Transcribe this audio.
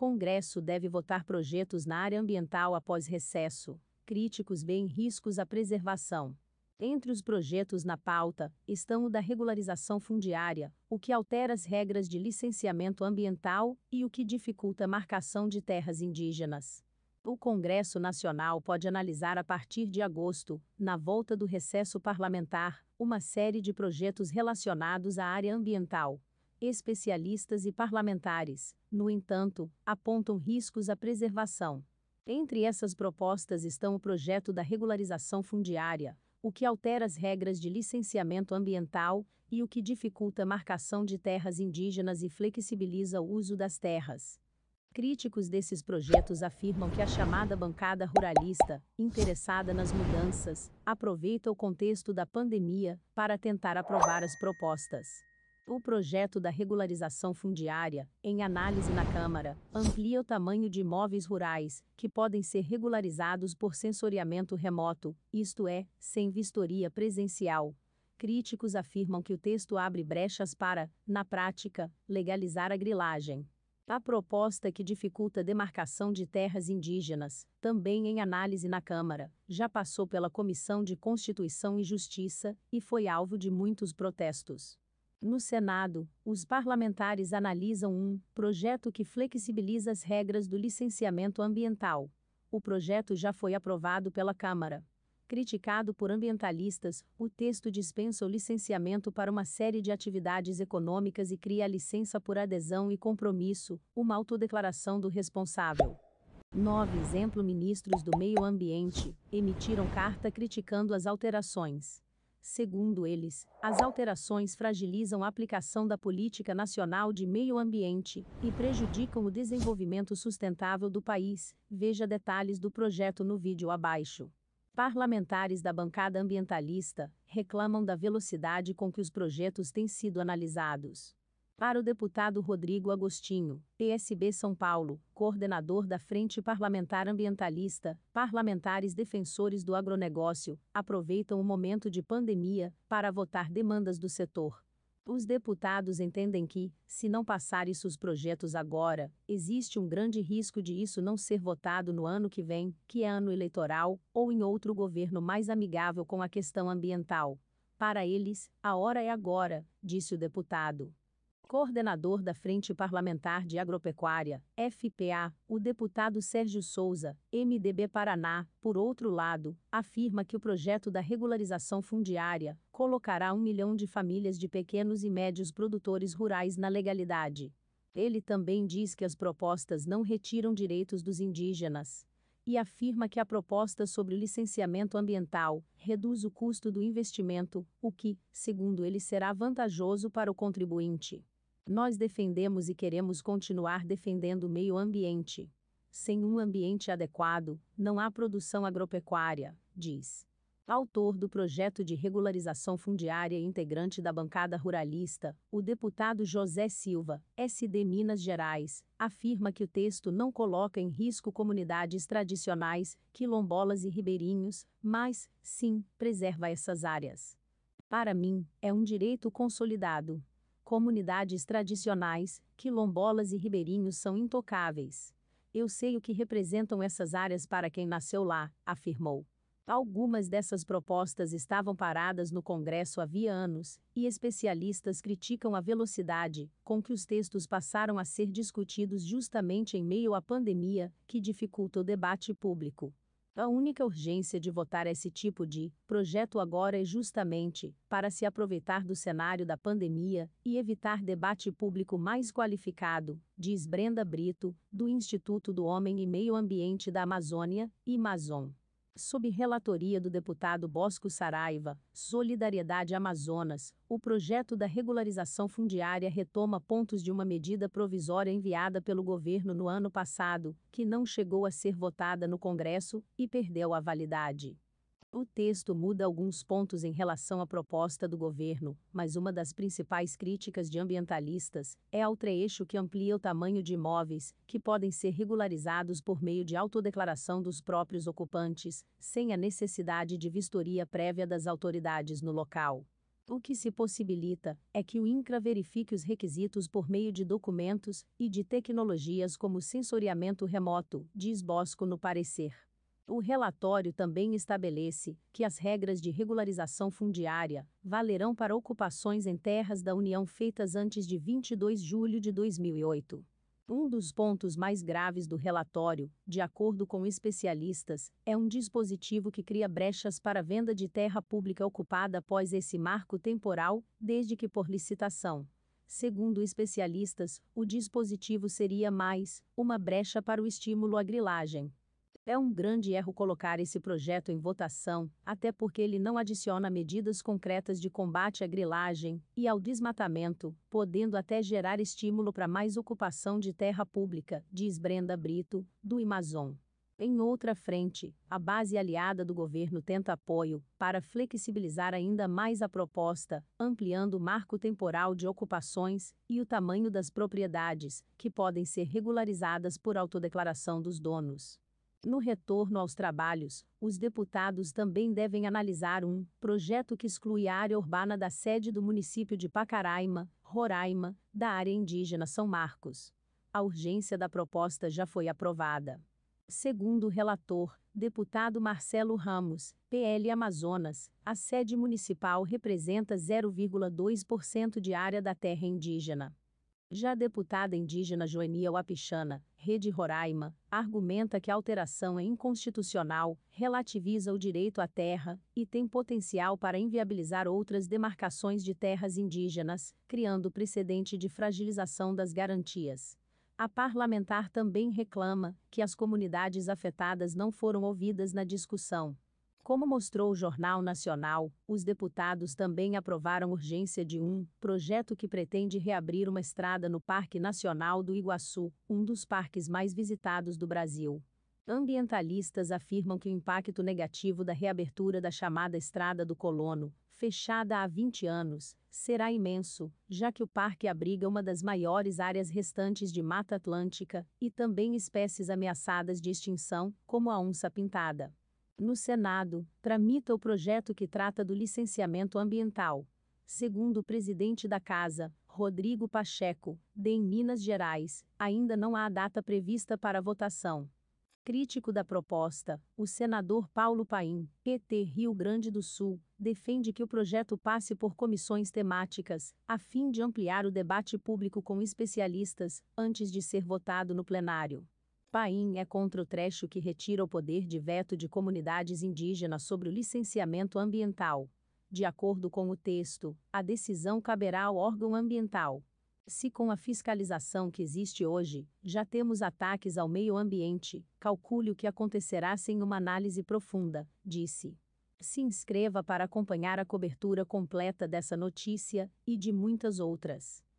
Congresso deve votar projetos na área ambiental após recesso. Críticos veem riscos à preservação. Entre os projetos na pauta estão o da regularização fundiária, o que altera as regras de licenciamento ambiental e o que dificulta a marcação de terras indígenas. O Congresso Nacional pode analisar a partir de agosto, na volta do recesso parlamentar, uma série de projetos relacionados à área ambiental. Especialistas e parlamentares, no entanto, apontam riscos à preservação. Entre essas propostas estão o projeto da regularização fundiária, o que altera as regras de licenciamento ambiental e o que dificulta a marcação de terras indígenas e flexibiliza o uso das terras. Críticos desses projetos afirmam que a chamada bancada ruralista, interessada nas mudanças, aproveita o contexto da pandemia para tentar aprovar as propostas. O projeto da regularização fundiária, em análise na Câmara, amplia o tamanho de imóveis rurais, que podem ser regularizados por sensoriamento remoto, isto é, sem vistoria presencial. Críticos afirmam que o texto abre brechas para, na prática, legalizar a grilagem. A proposta que dificulta a demarcação de terras indígenas, também em análise na Câmara, já passou pela Comissão de Constituição e Justiça e foi alvo de muitos protestos. No Senado, os parlamentares analisam um projeto que flexibiliza as regras do licenciamento ambiental. O projeto já foi aprovado pela Câmara. Criticado por ambientalistas, o texto dispensa o licenciamento para uma série de atividades econômicas e cria a licença por adesão e compromisso, uma autodeclaração do responsável. Nove exemplo ministros do meio ambiente emitiram carta criticando as alterações. Segundo eles, as alterações fragilizam a aplicação da política nacional de meio ambiente e prejudicam o desenvolvimento sustentável do país. Veja detalhes do projeto no vídeo abaixo. Parlamentares da bancada ambientalista reclamam da velocidade com que os projetos têm sido analisados. Para o deputado Rodrigo Agostinho, PSB São Paulo, coordenador da Frente Parlamentar Ambientalista, parlamentares defensores do agronegócio aproveitam o momento de pandemia para votar demandas do setor. Os deputados entendem que, se não passar isso os projetos agora, existe um grande risco de isso não ser votado no ano que vem, que é ano eleitoral, ou em outro governo mais amigável com a questão ambiental. Para eles, a hora é agora, disse o deputado coordenador da Frente Parlamentar de Agropecuária, FPA, o deputado Sérgio Souza, MDB Paraná, por outro lado, afirma que o projeto da regularização fundiária colocará um milhão de famílias de pequenos e médios produtores rurais na legalidade. Ele também diz que as propostas não retiram direitos dos indígenas. E afirma que a proposta sobre o licenciamento ambiental reduz o custo do investimento, o que, segundo ele, será vantajoso para o contribuinte. Nós defendemos e queremos continuar defendendo o meio ambiente. Sem um ambiente adequado, não há produção agropecuária, diz. Autor do projeto de regularização fundiária e integrante da bancada ruralista, o deputado José Silva, SD Minas Gerais, afirma que o texto não coloca em risco comunidades tradicionais, quilombolas e ribeirinhos, mas, sim, preserva essas áreas. Para mim, é um direito consolidado, Comunidades tradicionais, quilombolas e ribeirinhos são intocáveis. Eu sei o que representam essas áreas para quem nasceu lá, afirmou. Algumas dessas propostas estavam paradas no Congresso havia anos, e especialistas criticam a velocidade com que os textos passaram a ser discutidos justamente em meio à pandemia, que dificulta o debate público. A única urgência de votar esse tipo de projeto agora é justamente para se aproveitar do cenário da pandemia e evitar debate público mais qualificado, diz Brenda Brito, do Instituto do Homem e Meio Ambiente da Amazônia, Amazon sob relatoria do deputado Bosco Saraiva, Solidariedade Amazonas, o projeto da regularização fundiária retoma pontos de uma medida provisória enviada pelo governo no ano passado, que não chegou a ser votada no Congresso e perdeu a validade. O texto muda alguns pontos em relação à proposta do governo, mas uma das principais críticas de ambientalistas é ao trecho que amplia o tamanho de imóveis, que podem ser regularizados por meio de autodeclaração dos próprios ocupantes, sem a necessidade de vistoria prévia das autoridades no local. O que se possibilita é que o INCRA verifique os requisitos por meio de documentos e de tecnologias como sensoriamento remoto, diz Bosco no parecer. O relatório também estabelece que as regras de regularização fundiária valerão para ocupações em terras da União feitas antes de 22 de julho de 2008. Um dos pontos mais graves do relatório, de acordo com especialistas, é um dispositivo que cria brechas para a venda de terra pública ocupada após esse marco temporal, desde que por licitação. Segundo especialistas, o dispositivo seria mais uma brecha para o estímulo à grilagem. É um grande erro colocar esse projeto em votação, até porque ele não adiciona medidas concretas de combate à grilagem e ao desmatamento, podendo até gerar estímulo para mais ocupação de terra pública, diz Brenda Brito, do Amazon. Em outra frente, a base aliada do governo tenta apoio para flexibilizar ainda mais a proposta, ampliando o marco temporal de ocupações e o tamanho das propriedades, que podem ser regularizadas por autodeclaração dos donos. No retorno aos trabalhos, os deputados também devem analisar um projeto que exclui a área urbana da sede do município de Pacaraima, Roraima, da área indígena São Marcos. A urgência da proposta já foi aprovada. Segundo o relator, deputado Marcelo Ramos, PL Amazonas, a sede municipal representa 0,2% de área da terra indígena. Já a deputada indígena Joenia Wapichana, Rede Roraima, argumenta que a alteração é inconstitucional, relativiza o direito à terra e tem potencial para inviabilizar outras demarcações de terras indígenas, criando precedente de fragilização das garantias. A parlamentar também reclama que as comunidades afetadas não foram ouvidas na discussão. Como mostrou o Jornal Nacional, os deputados também aprovaram urgência de um projeto que pretende reabrir uma estrada no Parque Nacional do Iguaçu, um dos parques mais visitados do Brasil. Ambientalistas afirmam que o impacto negativo da reabertura da chamada Estrada do Colono, fechada há 20 anos, será imenso, já que o parque abriga uma das maiores áreas restantes de Mata Atlântica e também espécies ameaçadas de extinção, como a onça-pintada. No Senado, tramita o projeto que trata do licenciamento ambiental. Segundo o presidente da Casa, Rodrigo Pacheco, de Minas Gerais, ainda não há data prevista para votação. Crítico da proposta, o senador Paulo Paim, PT Rio Grande do Sul, defende que o projeto passe por comissões temáticas, a fim de ampliar o debate público com especialistas, antes de ser votado no plenário. PAIN é contra o trecho que retira o poder de veto de comunidades indígenas sobre o licenciamento ambiental. De acordo com o texto, a decisão caberá ao órgão ambiental. Se com a fiscalização que existe hoje, já temos ataques ao meio ambiente, calcule o que acontecerá sem uma análise profunda, disse. Se inscreva para acompanhar a cobertura completa dessa notícia e de muitas outras.